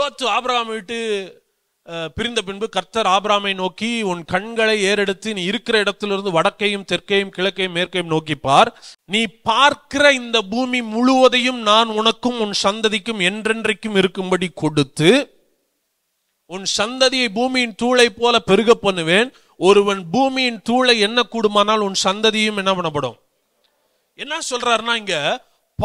லோத்து Abraham விட்டு பிரிந்த பின்பு கர்த்தர் ஆபிராமை நோக்கி உன் கண்களை ஏறெடுத்து நீ இருக்கிற இடத்திலிருந்து வடக்கையும் தெற்கையும் கிழக்கையும் மேற்கையும் நோக்கி பார் நீ பார்க்கிற இந்த பூமி முழுவதையும் நான் உனக்கும் உன் சந்ததிக்கும் என்றென்றைக்கும் இருக்கும்படி கொடுத்து உன் சந்ததியை பூமியின் தூளை போல பெருக பண்ணுவேன் ஒருவன் பூமியின் தூளை என்ன கூடுமானால் உன் சந்ததியும் என்ன பண்ணப்படும் என்ன சொல்றாருன்னா இங்க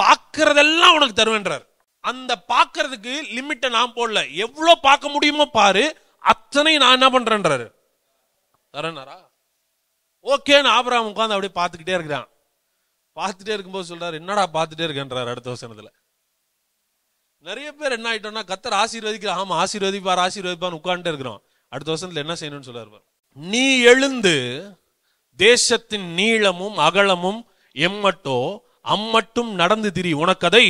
பார்க்கறதெல்லாம் உனக்கு தருவேன்றார் அந்த பார்க்கறதுக்கு லிமிட்டை நான் போடல எவ்வளோ பார்க்க முடியுமோ பாரு அத்தனை நான் என்ன பண்றேன்றாரு தரனாரா ஓகேன்னு ஆபராம் உட்காந்து அப்படியே பார்த்துக்கிட்டே இருக்கிறான் பார்த்துட்டே இருக்கும்போது சொல்றாரு என்னடா பார்த்துட்டே இருக்கேன்றாரு அடுத்த வசனத்துல நிறைய பேர் என்ன ஆயிட்டோம்னா கத்தர் ஆசீர்வதிக்கிற ஆமாம் ஆசீர்வதிப்பார் ஆசீர்வதிப்பான்னு உட்காந்துட்டே இருக்கிறோம் அடுத்த வசனத்துல என்ன செய்யணும்னு சொல்றாரு நீ எழுந்து தேசத்தின் நீளமும் அகலமும் எம்மட்டோ அம்மட்டும் நடந்து திரி உனக்கதை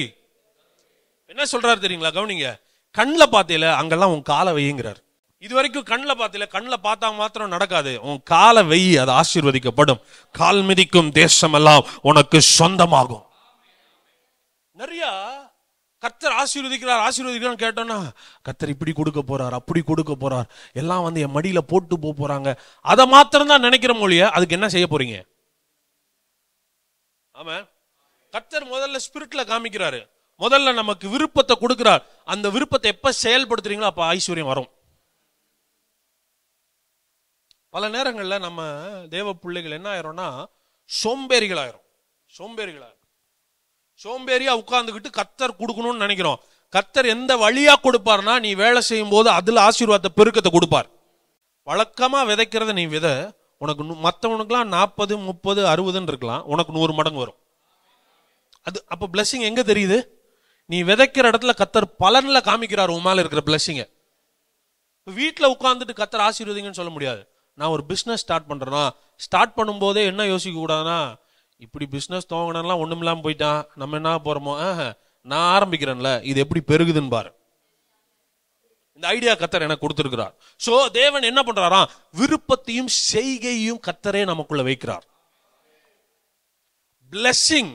என்ன சொல்றாரு தெரியுங்களா கவனிங்க கண்ணில் பார்த்தேல அங்கெல்லாம் உன் காலை வையுங்கிறார் இது வரைக்கும் கண்ணில் பார்த்துல கண்ணில் பார்த்தா மாத்திரம் நடக்காது உன் காலை வெய் அது ஆசீர்வதிக்கப்படும் கால் மிதிக்கும் தேசமெல்லாம் உனக்கு சொந்தமாகும் நிறைய கத்தர் ஆசீர்வதிக்கிறார் ஆசீர்வதிக்கிறார் கேட்டோன்னா கத்தர் இப்படி கொடுக்க போறார் அப்படி கொடுக்க போறார் எல்லாம் வந்து என் மடியில போட்டு போக போறாங்க அதை மாத்திரம் தான் நினைக்கிற மொழிய அதுக்கு என்ன செய்ய போறீங்க ஆமா கத்தர் முதல்ல ஸ்பிரிட்ல காமிக்கிறாரு முதல்ல நமக்கு விருப்பத்தை கொடுக்குறார் அந்த விருப்பத்தை எப்ப செயல்படுத்துறீங்களோ அப்ப ஐஸ்வர்யம் வரும் பல நேரங்களில் நம்ம தேவ பிள்ளைகள் என்ன ஆயிரும்னா சோம்பேறிகளாயிரும் சோம்பேறிகளாயிரும் சோம்பேறியா உட்கார்ந்துக்கிட்டு கத்தர் கொடுக்கணும்னு நினைக்கிறோம் கத்தர் எந்த வழியா கொடுப்பார்னா நீ வேலை செய்யும் போது அதுல ஆசீர்வாத பெருக்கத்தை கொடுப்பார் வழக்கமா விதைக்கிறத நீ வித உனக்கு மற்றவனுக்குலாம் நாற்பது முப்பது அறுபதுன்னு இருக்கலாம் உனக்கு நூறு மடங்கு வரும் அது அப்போ பிளஸ்ஸிங் எங்க தெரியுது நீ விதைக்கிற இடத்துல கத்தர் பலனில் காமிக்கிறார் உமால இருக்கிற பிளஸ்ஸிங்கை வீட்டில் உட்காந்துட்டு கத்தர் ஆசீர்வதிங்கன்னு சொல்ல முடியாது நான் ஒரு பிஸ்னஸ் ஸ்டார்ட் பண்ணுறேன்னா ஸ்டார்ட் பண்ணும்போதே என்ன யோசிக்க கூடாதுன்னா இப்படி பிஸ்னஸ் துவங்கினாலாம் ஒன்றும் இல்லாமல் போயிட்டான் நம்ம என்ன போகிறோமோ நான் ஆரம்பிக்கிறேன்ல இது எப்படி பெருகுதுன்னு பாரு இந்த ஐடியா கத்தர் எனக்கு கொடுத்துருக்கிறார் ஸோ தேவன் என்ன பண்ணுறாராம் விருப்பத்தையும் செய்கையும் கத்தரே நமக்குள்ள வைக்கிறார் blessing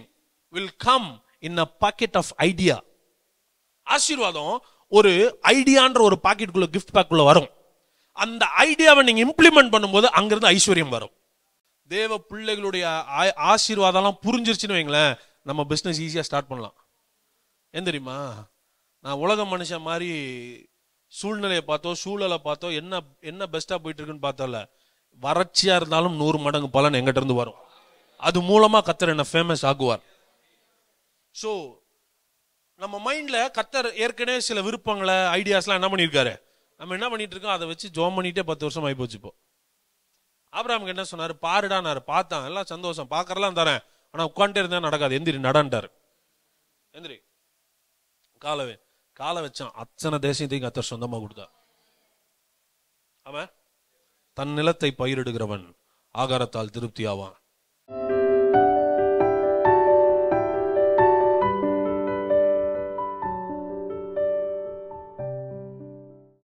will come in a packet of idea ஆசீர்வாதம் ஒரு ஐடியான்ற ஒரு பாக்கெட்டுக்குள்ள கிஃப்ட் பேக்குள்ள வரும் அந்த ஐடியாவை நீங்கள் இம்ப்ளிமெண்ட் பண்ணும்போது அங்கேருந்து ஐஸ்வர்யம் வரும் தேவ பிள்ளைகளுடைய ஆசீர்வாதம்லாம் புரிஞ்சிருச்சுன்னு வைங்களேன் நம்ம பிஸ்னஸ் ஈஸியாக ஸ்டார்ட் பண்ணலாம் ஏன் தெரியுமா நான் உலக மனுஷன் மாதிரி சூழ்நிலையை பார்த்தோ சூழலை பார்த்தோ என்ன என்ன பெஸ்ட்டாக போயிட்டு இருக்குன்னு பார்த்தோம்ல வறட்சியாக இருந்தாலும் நூறு மடங்கு பலன் எங்கிட்ட இருந்து வரும் அது மூலமாக கத்தர் என்ன ஃபேமஸ் ஆகுவார் ஸோ நம்ம மைண்டில் கத்தர் ஏற்கனவே சில விருப்பங்களை ஐடியாஸ்லாம் என்ன பண்ணியிருக்காரு நம்ம என்ன பண்ணிட்டு இருக்கோம் அதை வச்சு ஜோம் பண்ணிட்டே பத்து வருஷம் ஆகி போச்சு இப்போ ஆப்ராமுக்கு என்ன சொன்னார் பாருடானாரு பார்த்தான் எல்லாம் சந்தோஷம் பார்க்கறலாம் தரேன் ஆனால் உட்காந்துட்டே இருந்தால் நடக்காது எந்திரி நடன்ட்டார் எந்திரி காலவே காலை வச்சான் அத்தனை தேசியத்தையும் கத்தர் சொந்தமாக கொடுத்தா அவன் தன் நிலத்தை பயிரிடுகிறவன் ஆகாரத்தால் திருப்தி ஆவான்